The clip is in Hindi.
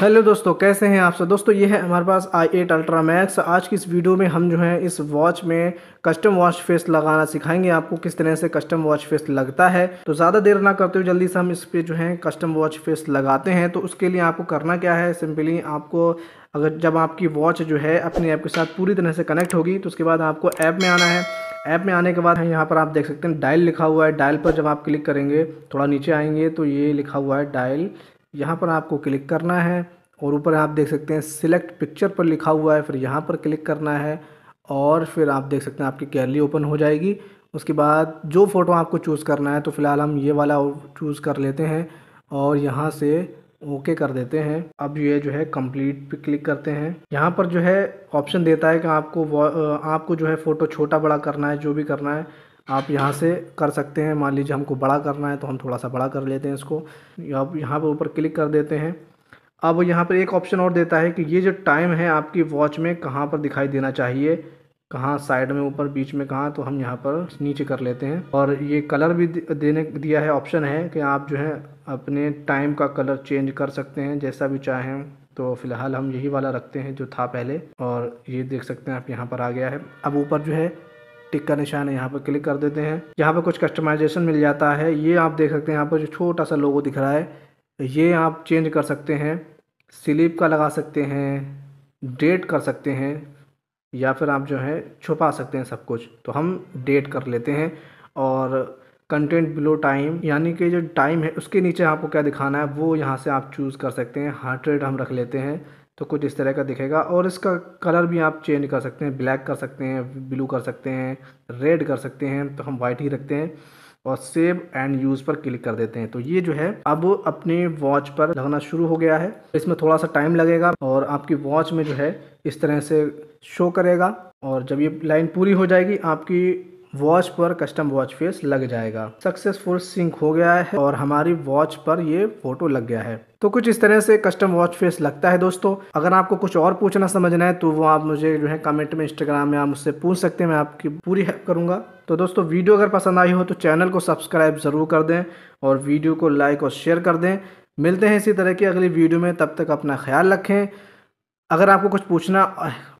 हेलो दोस्तों कैसे हैं आप सब दोस्तों ये है हमारे पास आई एट अल्ट्रा मैक्स आज की इस वीडियो में हम जो है इस वॉच में कस्टम वॉच फेस लगाना सिखाएंगे आपको किस तरह से कस्टम वॉच फेस लगता है तो ज़्यादा देर ना करते हुए जल्दी से हम इस पर जो है कस्टम वॉच फेस लगाते हैं तो उसके लिए आपको करना क्या है सिंपली आपको अगर जब आपकी वॉच जो है अपने ऐप के साथ पूरी तरह से कनेक्ट होगी तो उसके बाद आपको ऐप में आना है ऐप में आने के बाद यहाँ पर आप देख सकते हैं डायल लिखा हुआ है डायल पर जब आप क्लिक करेंगे थोड़ा नीचे आएंगे तो ये लिखा हुआ है डायल यहाँ पर आपको क्लिक करना है और ऊपर आप देख सकते हैं सिलेक्ट पिक्चर पर लिखा हुआ है फिर यहाँ पर क्लिक करना है और फिर आप देख सकते हैं आपकी गैलरी ओपन हो जाएगी उसके बाद जो फ़ोटो आपको चूज़ करना है तो फ़िलहाल हम ये वाला चूज़ कर लेते हैं और यहाँ से ओके कर देते हैं अब ये जो है कंप्लीट पे क्लिक करते हैं यहाँ पर जो है ऑप्शन देता है कि आपको आपको जो है फ़ोटो छोटा बड़ा करना है जो भी करना है आप यहाँ से कर सकते हैं मान लीजिए हमको बड़ा करना है तो हम थोड़ा सा बड़ा कर लेते हैं इसको आप यहाँ पर ऊपर क्लिक कर देते हैं अब यहाँ पर एक ऑप्शन और देता है कि ये जो टाइम है आपकी वॉच में कहाँ पर दिखाई देना चाहिए कहाँ साइड में ऊपर बीच में कहाँ तो हम यहाँ पर नीचे कर लेते हैं और ये कलर भी देने दिया है ऑप्शन है कि आप जो है अपने टाइम का कलर चेंज कर सकते हैं जैसा भी चाहें तो फिलहाल हम यही वाला रखते हैं जो था पहले और ये देख सकते हैं आप यहाँ पर आ गया है अब ऊपर जो है टिक का निशान है यहाँ पर क्लिक कर देते हैं यहाँ पर कुछ कस्टमाइजेशन मिल जाता है ये आप देख सकते हैं यहाँ पर जो छोटा सा लोगो दिख रहा है ये आप चेंज कर सकते हैं स्लीप का लगा सकते हैं डेट कर सकते हैं या फिर आप जो है छुपा सकते हैं सब कुछ तो हम डेट कर लेते हैं और कंटेंट बिलो टाइम यानी कि जो टाइम है उसके नीचे आपको क्या दिखाना है वो यहाँ से आप चूज़ कर सकते हैं हार्ट रेट हम रख लेते हैं तो कुछ इस तरह का दिखेगा और इसका कलर भी आप चेंज कर सकते हैं ब्लैक कर सकते हैं ब्लू कर सकते हैं रेड कर सकते हैं तो हम वाइट ही रखते हैं और सेव एंड यूज़ पर क्लिक कर देते हैं तो ये जो है अब अपने वॉच पर लगना शुरू हो गया है इसमें थोड़ा सा टाइम लगेगा और आपकी वॉच में जो है इस तरह से शो करेगा और जब ये लाइन पूरी हो जाएगी आपकी वॉच पर कस्टम वॉच फेस लग जाएगा सक्सेसफुल सिंक हो गया है और हमारी वॉच पर ये फोटो लग गया है तो कुछ इस तरह से कस्टम वॉच फेस लगता है दोस्तों अगर आपको कुछ और पूछना समझना है तो वो आप मुझे जो है कमेंट में इंस्टाग्राम में आप मुझसे पूछ सकते हैं मैं आपकी पूरी हेल्प करूँगा तो दोस्तों वीडियो अगर पसंद आई हो तो चैनल को सब्सक्राइब ज़रूर कर दें और वीडियो को लाइक और शेयर कर दें मिलते हैं इसी तरह की अगली वीडियो में तब तक अपना ख्याल रखें अगर आपको कुछ पूछना